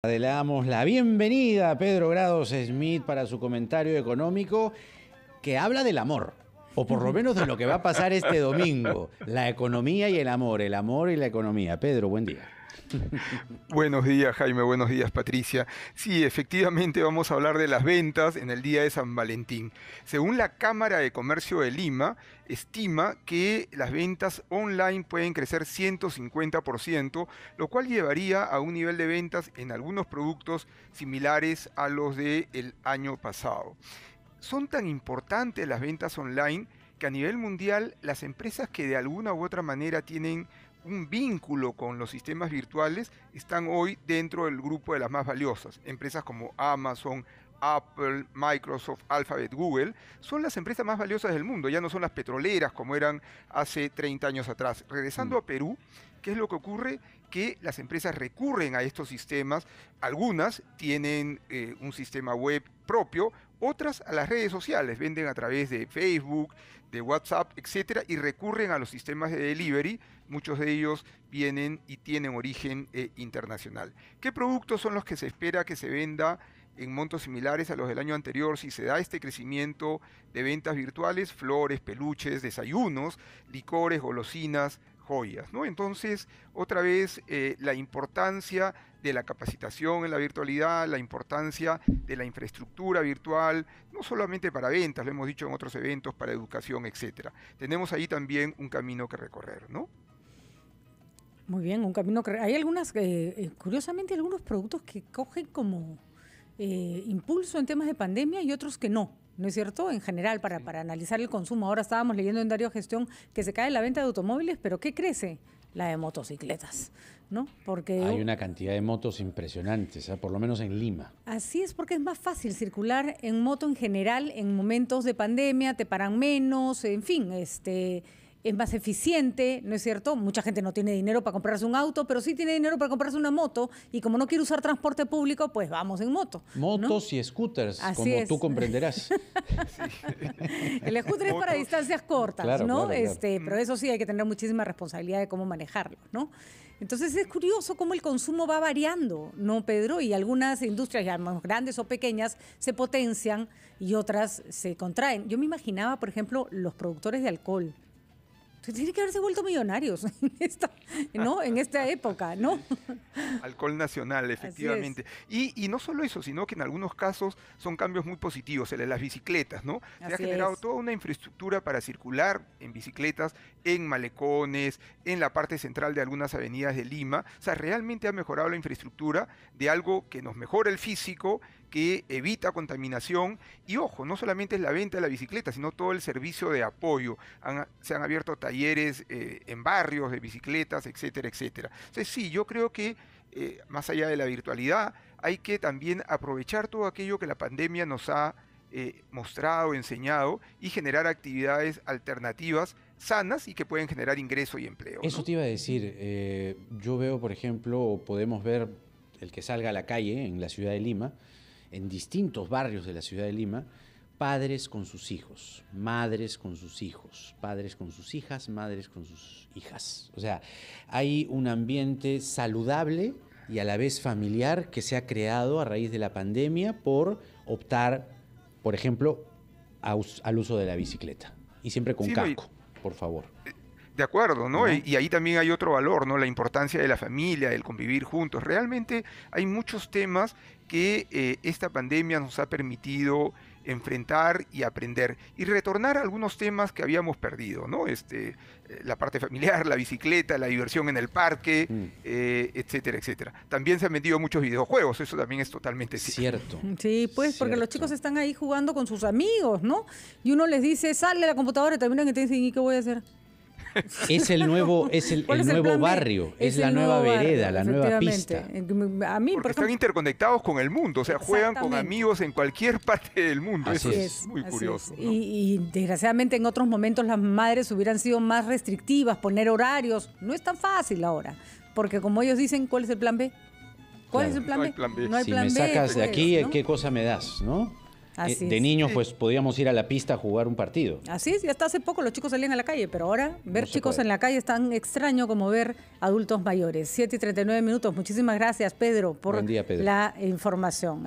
Adelamos la bienvenida a Pedro Grados Smith para su comentario económico que habla del amor, o por lo menos de lo que va a pasar este domingo, la economía y el amor, el amor y la economía. Pedro, buen día. buenos días Jaime, buenos días Patricia. Sí, efectivamente vamos a hablar de las ventas en el día de San Valentín. Según la Cámara de Comercio de Lima, estima que las ventas online pueden crecer 150%, lo cual llevaría a un nivel de ventas en algunos productos similares a los del año pasado. Son tan importantes las ventas online que a nivel mundial las empresas que de alguna u otra manera tienen un vínculo con los sistemas virtuales están hoy dentro del grupo de las más valiosas. Empresas como Amazon, Apple, Microsoft, Alphabet, Google, son las empresas más valiosas del mundo, ya no son las petroleras como eran hace 30 años atrás. Regresando mm. a Perú, ¿qué es lo que ocurre? Que las empresas recurren a estos sistemas, algunas tienen eh, un sistema web propio, otras a las redes sociales, venden a través de Facebook, de WhatsApp, etcétera, y recurren a los sistemas de delivery. Muchos de ellos vienen y tienen origen eh, internacional. ¿Qué productos son los que se espera que se venda en montos similares a los del año anterior si se da este crecimiento de ventas virtuales? Flores, peluches, desayunos, licores, golosinas, ¿no? Entonces, otra vez, eh, la importancia de la capacitación en la virtualidad, la importancia de la infraestructura virtual, no solamente para ventas, lo hemos dicho en otros eventos, para educación, etcétera. Tenemos ahí también un camino que recorrer, ¿no? Muy bien, un camino que... Hay algunas, eh, curiosamente, algunos productos que cogen como eh, impulso en temas de pandemia y otros que no. ¿no es cierto? En general, para, para analizar el consumo. Ahora estábamos leyendo en Darío Gestión que se cae la venta de automóviles, pero ¿qué crece? La de motocicletas, ¿no? Porque... Hay una cantidad de motos impresionantes, ¿ah? por lo menos en Lima. Así es, porque es más fácil circular en moto en general en momentos de pandemia, te paran menos, en fin, este es más eficiente, ¿no es cierto? Mucha gente no tiene dinero para comprarse un auto, pero sí tiene dinero para comprarse una moto y como no quiere usar transporte público, pues vamos en moto. Motos y scooters, como tú comprenderás. El scooter es para distancias cortas, ¿no? este, pero eso sí hay que tener muchísima responsabilidad de cómo manejarlo, ¿no? Entonces es curioso cómo el consumo va variando, ¿no, Pedro? Y algunas industrias, ya más grandes o pequeñas, se potencian y otras se contraen. Yo me imaginaba, por ejemplo, los productores de alcohol tiene que haberse vuelto millonarios en esta, ¿no? en esta época, ¿no? Alcohol nacional, efectivamente. Y, no solo eso, sino que en algunos casos son cambios muy positivos, el de las bicicletas, ¿no? Se ha generado toda una infraestructura para circular en bicicletas, en malecones, en la parte central de algunas avenidas de Lima. O sea, realmente ha mejorado la infraestructura de algo que nos mejora el físico, que evita contaminación y ojo, no solamente es la venta de la bicicleta, sino todo el servicio de apoyo. se han abierto talleres eh, en barrios de bicicletas, etcétera, etcétera. Entonces sí, yo creo que eh, más allá de la virtualidad, hay que también aprovechar todo aquello que la pandemia nos ha eh, mostrado, enseñado y generar actividades alternativas sanas y que pueden generar ingreso y empleo. Eso te iba a decir, yo veo, por ejemplo, podemos ver el que salga a la calle en la ciudad de Lima, en distintos barrios de la ciudad de Lima, padres con sus hijos, madres con sus hijos, padres con sus hijas, madres con sus hijas. O sea, hay un ambiente saludable y a la vez familiar que se ha creado a raíz de la pandemia por optar, por ejemplo, al uso de la bicicleta. Y siempre con casco, por favor. De acuerdo, ¿no? y, ahí también hay otro valor, ¿no? La importancia de la familia, el convivir juntos. Realmente hay muchos temas que eh, esta pandemia nos ha permitido enfrentar y aprender y retornar a algunos temas que habíamos perdido, ¿no? Este, eh, la parte familiar, la bicicleta, la diversión en el parque, mm. eh, etcétera, etcétera. También se han metido muchos videojuegos, eso también es totalmente cierto. Sí, pues porque los chicos están ahí jugando con sus amigos, ¿no? Y uno les dice, sale la computadora y terminan que te dicen, ¿y qué voy a hacer? Es el nuevo, es el, nuevo barrio, es, la nueva vereda, la nueva pista. Eh, a mí, Porque están interconectados con el mundo, o sea, juegan con amigos en cualquier parte del mundo. Eso es, muy curioso. Y, desgraciadamente en otros momentos las madres hubieran sido más restrictivas, poner horarios. No es tan fácil ahora. Porque como ellos dicen, ¿cuál es el plan B? ¿Cuál es el plan, no B? Hay plan B? si me sacas de aquí, ¿qué cosa me das? ¿No? Eh, de niños, pues podíamos ir a la pista a jugar un partido. Así es, hasta hace poco los chicos salían a la calle, pero ahora ver chicos en la calle es tan extraño como ver adultos mayores. 7 y 39 minutos. Muchísimas gracias, Pedro, por la información.